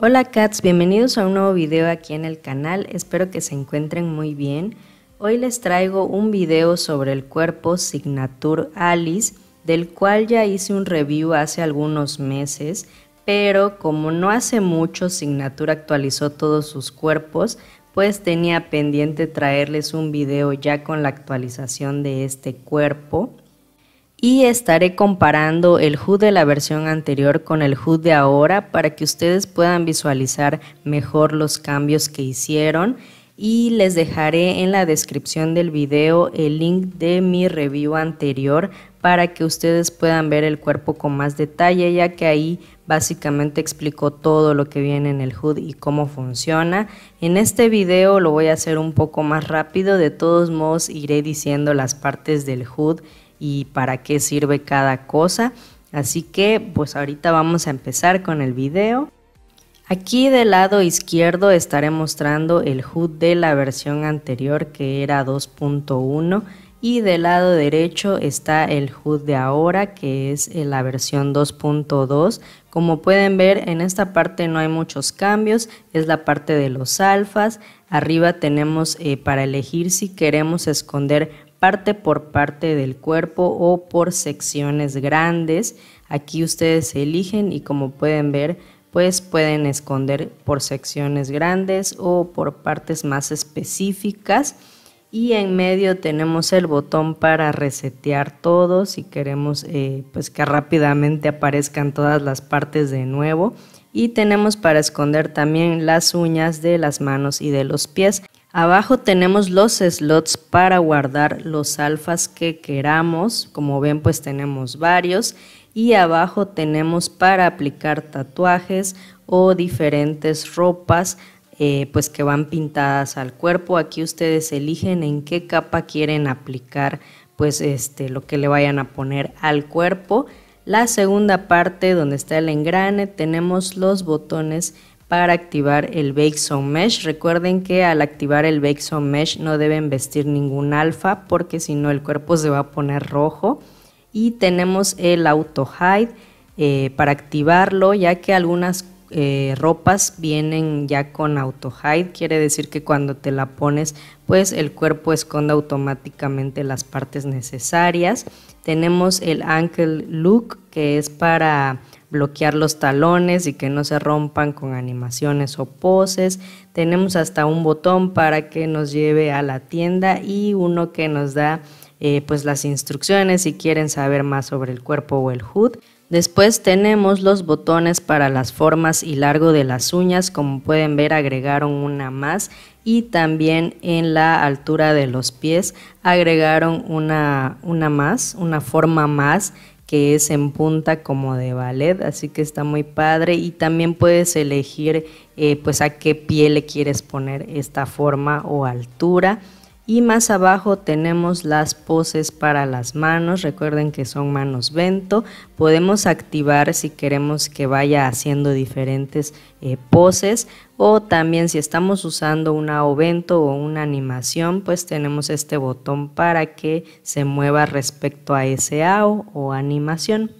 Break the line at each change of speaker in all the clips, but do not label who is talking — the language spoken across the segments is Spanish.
Hola cats, bienvenidos a un nuevo video aquí en el canal, espero que se encuentren muy bien. Hoy les traigo un video sobre el cuerpo Signature Alice, del cual ya hice un review hace algunos meses, pero como no hace mucho Signatura actualizó todos sus cuerpos, pues tenía pendiente traerles un video ya con la actualización de este cuerpo. Y estaré comparando el HUD de la versión anterior con el HUD de ahora para que ustedes puedan visualizar mejor los cambios que hicieron y les dejaré en la descripción del video el link de mi review anterior para que ustedes puedan ver el cuerpo con más detalle ya que ahí básicamente explico todo lo que viene en el HUD y cómo funciona. En este video lo voy a hacer un poco más rápido, de todos modos iré diciendo las partes del HUD y para qué sirve cada cosa. Así que pues ahorita vamos a empezar con el video. Aquí del lado izquierdo estaré mostrando el HUD de la versión anterior que era 2.1 y del lado derecho está el HUD de ahora que es eh, la versión 2.2. Como pueden ver en esta parte no hay muchos cambios, es la parte de los alfas. Arriba tenemos eh, para elegir si queremos esconder parte por parte del cuerpo o por secciones grandes. Aquí ustedes eligen y como pueden ver pues pueden esconder por secciones grandes o por partes más específicas. Y en medio tenemos el botón para resetear todo si queremos eh, pues que rápidamente aparezcan todas las partes de nuevo. Y tenemos para esconder también las uñas de las manos y de los pies. Abajo tenemos los slots para guardar los alfas que queramos. Como ven, pues tenemos varios y abajo tenemos para aplicar tatuajes o diferentes ropas eh, pues que van pintadas al cuerpo. Aquí ustedes eligen en qué capa quieren aplicar pues este lo que le vayan a poner al cuerpo. La segunda parte donde está el engrane tenemos los botones para activar el bake on Mesh. Recuerden que al activar el bake on Mesh no deben vestir ningún alfa porque si no el cuerpo se va a poner rojo y tenemos el auto hide eh, para activarlo ya que algunas eh, ropas vienen ya con auto hide quiere decir que cuando te la pones pues el cuerpo esconde automáticamente las partes necesarias tenemos el ankle look que es para bloquear los talones y que no se rompan con animaciones o poses. Tenemos hasta un botón para que nos lleve a la tienda y uno que nos da eh, pues las instrucciones si quieren saber más sobre el cuerpo o el hood Después tenemos los botones para las formas y largo de las uñas, como pueden ver agregaron una más y también en la altura de los pies agregaron una, más, una forma más que es en punta como de ballet, así que está muy padre y también puedes elegir eh, pues a qué pie le quieres poner esta forma o altura y más abajo tenemos las poses para las manos, recuerden que son manos vento podemos activar si queremos que vaya haciendo diferentes eh, poses o también si estamos usando una vento o una animación, pues tenemos este botón para que se mueva respecto a ese AO o animación.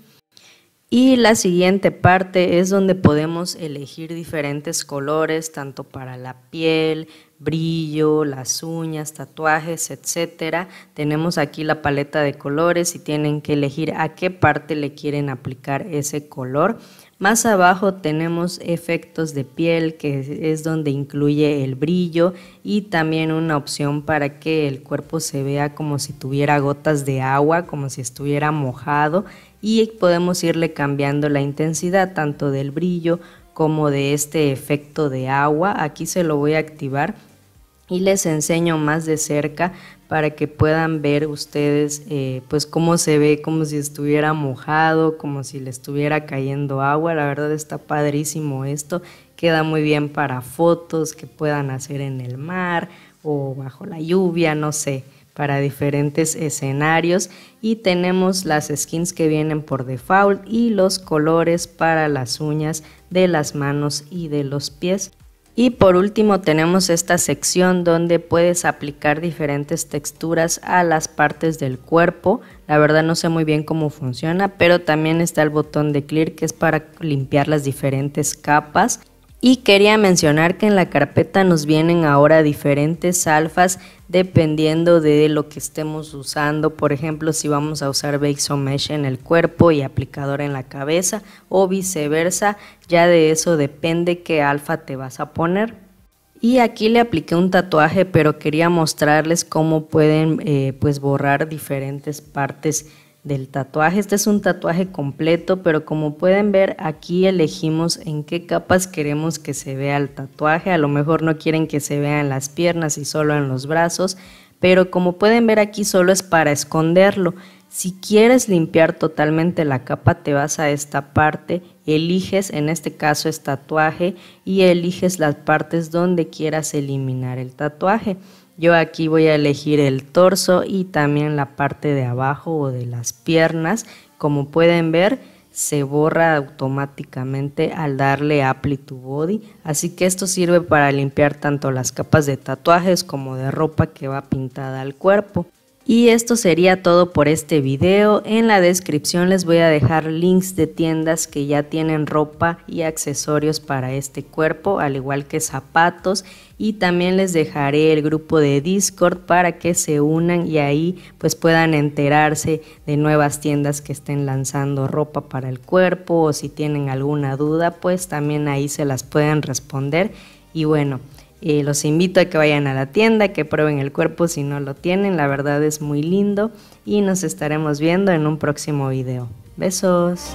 Y la siguiente parte es donde podemos elegir diferentes colores, tanto para la piel, brillo, las uñas, tatuajes, etcétera. Tenemos aquí la paleta de colores y tienen que elegir a qué parte le quieren aplicar ese color. Más abajo tenemos efectos de piel, que es donde incluye el brillo y también una opción para que el cuerpo se vea como si tuviera gotas de agua, como si estuviera mojado y podemos irle cambiando la intensidad tanto del brillo como de este efecto de agua. Aquí se lo voy a activar y les enseño más de cerca para que puedan ver ustedes eh, pues cómo se ve como si estuviera mojado, como si le estuviera cayendo agua. La verdad está padrísimo esto, queda muy bien para fotos que puedan hacer en el mar o bajo la lluvia, no sé para diferentes escenarios y tenemos las skins que vienen por default y los colores para las uñas de las manos y de los pies. Y por último tenemos esta sección donde puedes aplicar diferentes texturas a las partes del cuerpo. La verdad no sé muy bien cómo funciona, pero también está el botón de clear que es para limpiar las diferentes capas. Y quería mencionar que en la carpeta nos vienen ahora diferentes alfas dependiendo de lo que estemos usando. Por ejemplo, si vamos a usar o Mesh en el cuerpo y aplicador en la cabeza o viceversa, ya de eso depende qué alfa te vas a poner. Y aquí le apliqué un tatuaje, pero quería mostrarles cómo pueden eh, pues borrar diferentes partes del tatuaje. Este es un tatuaje completo, pero como pueden ver aquí elegimos en qué capas queremos que se vea el tatuaje. A lo mejor no quieren que se vea en las piernas y solo en los brazos, pero como pueden ver aquí solo es para esconderlo. Si quieres limpiar totalmente la capa, te vas a esta parte, eliges, en este caso es tatuaje, y eliges las partes donde quieras eliminar el tatuaje. Yo aquí voy a elegir el torso y también la parte de abajo o de las piernas. Como pueden ver, se borra automáticamente al darle Apply to Body. Así que esto sirve para limpiar tanto las capas de tatuajes como de ropa que va pintada al cuerpo. Y esto sería todo por este video. En la descripción les voy a dejar links de tiendas que ya tienen ropa y accesorios para este cuerpo, al igual que zapatos. Y también les dejaré el grupo de Discord para que se unan y ahí pues puedan enterarse de nuevas tiendas que estén lanzando ropa para el cuerpo o si tienen alguna duda pues también ahí se las pueden responder. Y bueno los invito a que vayan a la tienda, que prueben el cuerpo si no lo tienen, la verdad es muy lindo y nos estaremos viendo en un próximo video. Besos.